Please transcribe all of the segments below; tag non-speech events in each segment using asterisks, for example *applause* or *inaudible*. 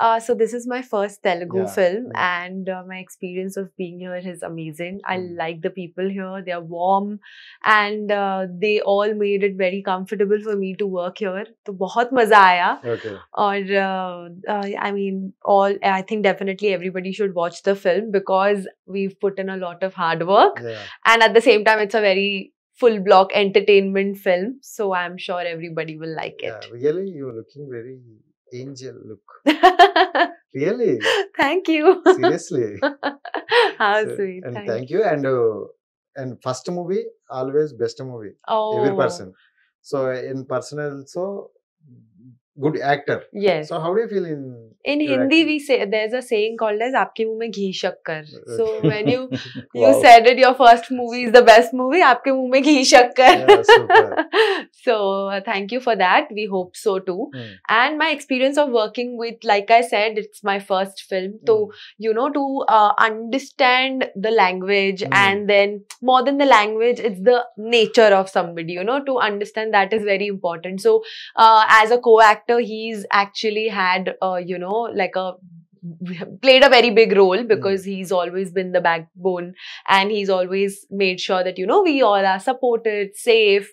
Uh, so this is my first Telugu yeah. film, yeah. and uh, my experience of being here is amazing. I hmm. like the people here; they are warm, and uh, they all made it very comfortable for me to work here. So, बहुत मजा आया. Okay. Or uh, uh, I mean, all I think definitely everybody should watch the film because we've put in a lot of hard work, yeah. and at the same time, it's a very full block entertainment film so i'm sure everybody will like it really you're looking very angel look. *laughs* really? Thank you. Seriously. *laughs* How so, sweet. And thank, thank you. you. And uh, and first movie always best movie. Oh. Every person. So in person also good actor. Yes. So how do you feel in in Hindi? Acting? We say there's a saying called as "Aapke muh mein ghee shakkar." *laughs* So when you *laughs* you wow. said it, your first movie is the best movie. Aapke muh mein ghee shakkar. Yeah, *laughs* so uh, thank you for that. We hope so too. Mm. And my experience of working with, like I said, it's my first film. So mm. you know to uh, understand the language mm. and then more than the language, it's the nature of somebody. You know to understand that is very important. So uh, as a co-actor actor, he's actually had, uh, you know, like a played a very big role hmm. because mm. he's always been the backbone and he's always made sure that you know we all are supported safe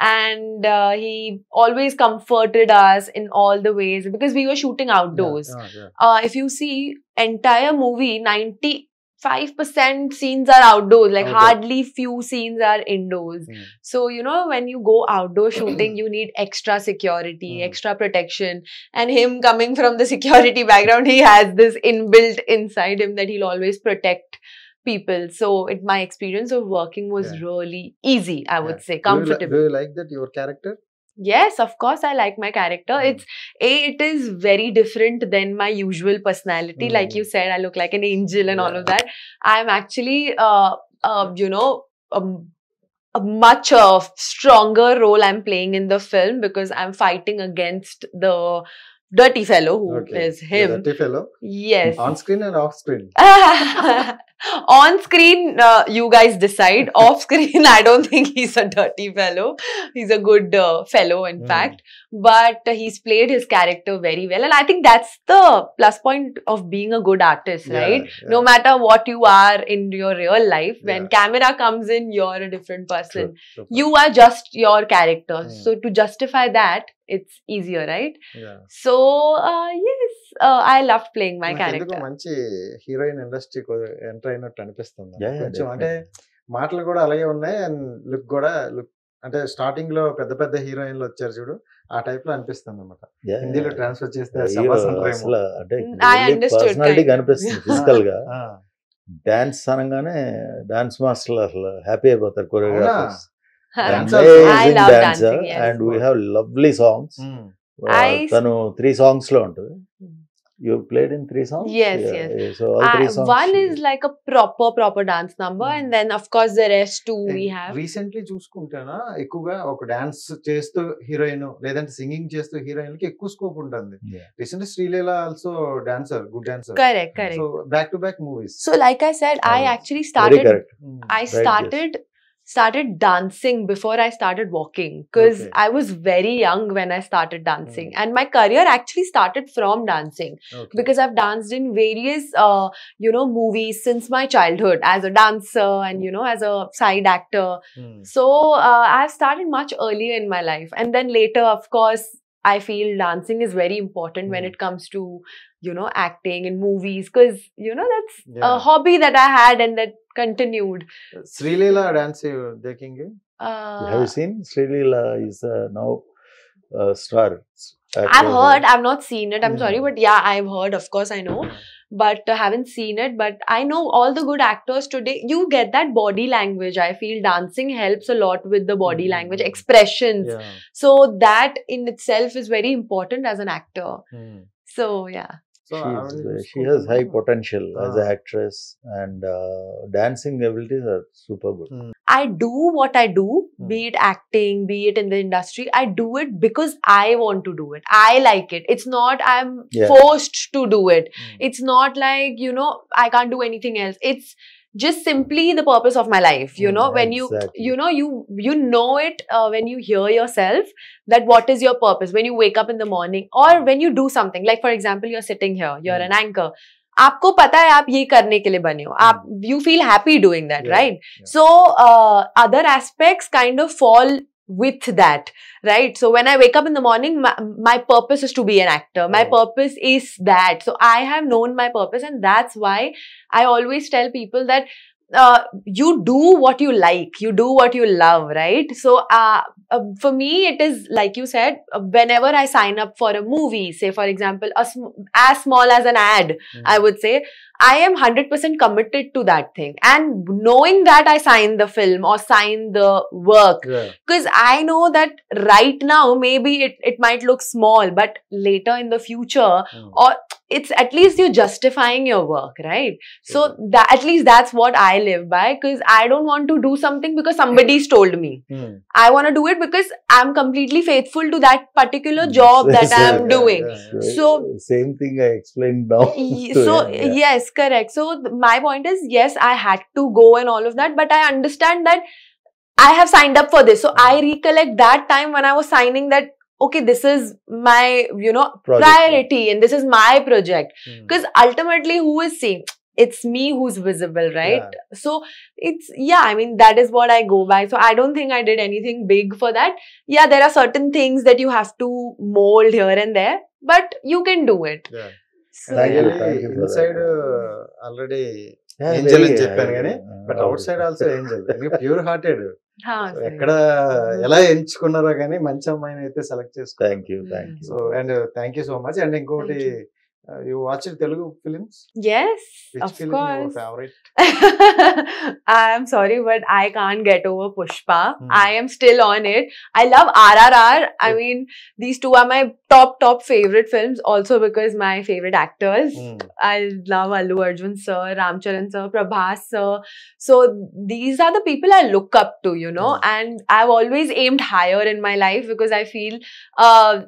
and uh, he always comforted us in all the ways because we were shooting outdoors yeah, yeah, yeah. Uh, if you see entire movie 90 5% scenes are outdoors like okay. hardly few scenes are indoors mm. so you know when you go outdoor *clears throat* shooting you need extra security mm. extra protection and him coming from the security background he has this inbuilt inside him that he'll always protect people so it my experience of working was yeah. really easy i would yeah. say comfortable do you, do you like that your character Yes, of course, I like my character. Mm. It's a. It is very different than my usual personality. Mm. Like hmm. you said, I look like an angel and yeah. all of that. I'm actually, uh, uh, you know, um, a much of uh, stronger role I'm playing in the film because I'm fighting against the dirty fellow who okay. is him. The dirty fellow. Yes. On screen and off screen. *laughs* *laughs* on screen uh, you guys decide *laughs* off screen i don't think he's a dirty fellow he's a good uh, fellow in mm. fact but he's played his character very well and i think that's the plus point of being a good artist yeah, right yeah. no matter what you are in your real life when camera comes in you're a different person true, true. you are just your character mm. so to justify that it's easier right so uh, yes I love playing my character మంచి heroine industry enter అయినట్టు అనిపిస్తుంది కొంచెం అంటే మాటలు కూడా అలాగే ఉన్నాయి and look కూడా లుక్ అంటే స్టార్టింగ్ లో పెద్ద పెద్ద హీరోయిన్లు వచ్చారు చూడు ఆ టైప్ లో అనిపిస్తుంది అనమాట హిందీలో ట్రాన్స్ఫర్ చేస్తే అంటే అనిపిస్తుంది ఫిజికల్ గా డాన్స్ అనగానే డాన్స్ మాస్టర్లు అసలు హ్యాపీ అయిపోతారు choreographers and we have lovely songs తను త్రీ సాంగ్స్ లో ఉంటుంది you played in three songs yes yeah, yes yeah. so all three uh, songs one is like a proper proper dance number mm. and then of course the rest two and we have recently చూసుకుంటానా ఎక్కువగా ఒక dance చేస్తూ heroine లేదంటే singing చేస్తూ heroine కి ఎక్కువ scope ఉంటుంది recent Sreeleela also dancer good dancer correct correct so back to back movies so like I said I actually started I started started dancing before I started walking because okay. I was very young when I started dancing mm. and my career actually started from dancing okay. because I've danced in various uh, you know movies since my childhood as a dancer and you know as a side actor mm. so uh, I've started much earlier in my life and then later of course I feel dancing is very important mm. when it comes to you know acting in movies because you know that's yeah. a hobby that I had and that continued. Srilila dance you देखेंगे? Uh, Have you seen Srilila is uh, now uh, star. I've heard. I've not seen it. I'm mm -hmm. sorry, but yeah, I've heard. Of course, I know, but uh, haven't seen it. But I know all the good actors today. You get that body language. I feel dancing helps a lot with the body mm-hmm. language expressions. Yeah. So that in itself is very important as an actor. Mm. So yeah. So she, is, she has high potential as an actress and uh, dancing abilities are super good. Hmm. I do what I do, hmm. be it acting, be it in the industry. I do it because I want to do it. I like it. It's not I'm yeah. forced to do it. Hmm. It's not like, you know, I can't do anything else. It's just simply the purpose of my life you mm, know when exactly. you you know you you know it uh, when you hear yourself that what is your purpose when you wake up in the morning or when you do something like for example you're sitting here you're mm. an anchor आपको पता है आप ये करने के लिए बने हो आप you feel happy doing that right so other aspects kind of fall with that right so when i wake up in the morning my, my purpose is to be an actor my oh. purpose is that so i have known my purpose and that's why i always tell people that uh, you do what you like you do what you love right so uh, uh, for me it is like you said uh, whenever i sign up for a movie say for example sm as small as an ad mm i mm-hmm. would say I am 100% committed to that thing. And knowing that I signed the film or signed the work, because yeah. I know that right now, maybe it, it might look small, but later in the future, mm. or it's at least you're justifying your work, right? So that, at least that's what I live by because I don't want to do something because somebody's told me. Mm. I want to do it because I'm completely faithful to that particular hmm. job that *laughs* I'm yeah, doing. Yeah, so same thing I explained now. *laughs* So yes, correct. So my point is, yes, I had to go and all of that, but I understand that I have signed up for this. So I recollect that time when I was signing that, okay, this is my, you know, project. priority and this is my project. Because hmm. mm. ultimately, who is seeing? It's me who's visible, right? Yeah. So it's, yeah, I mean, that is what I go by. So I don't think I did anything big for that. Yeah, there are certain things that you have to mold here and there, but you can do it. Yeah. Side already angel అని చెప్పాను కానీ uh, but outside also angel *laughs* pure hearted ఎక్కడ ఎలా ఎంచుకున్నారో కానీ మంచి అమ్మాయిని అయితే సెలెక్ట్ చేసుకో thank you thank you so and thank you so much and ఇంకోటి Uh, you watch Telugu films? Yes, Which of film course. Your favorite? *laughs* I'm sorry, but I can't get over Pushpa. Hmm. I am still on it. I love RRR. Yeah. I mean, these two are my top top favorite films. Also because my favorite actors. Hmm. I love Alu Arjun sir, Ramcharan sir, Prabhas sir. So these are the people I look up to, you know. Hmm. And I've always aimed higher in my life because I feel. Uh,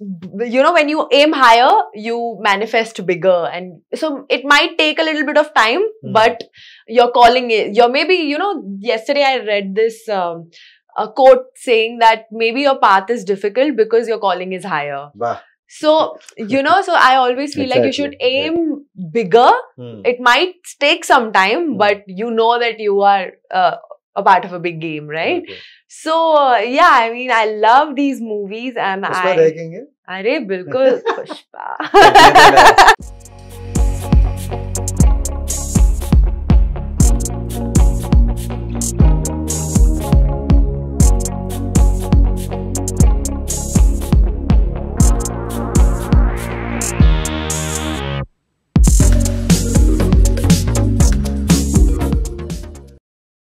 you know when you aim higher you manifest bigger and so it might take a little bit of time mm. but you're calling it you're maybe you know yesterday i read this um, a quote saying that maybe your path is difficult because your calling is higher bah. so you know so i always feel exactly. like you should aim yeah. bigger mm. it might take some time mm. but you know that you are uh, a part of a big game, right? Okay. So uh, yeah, I mean, I love these movies, and I. अरे बिल्कुल Pushpa. *laughs*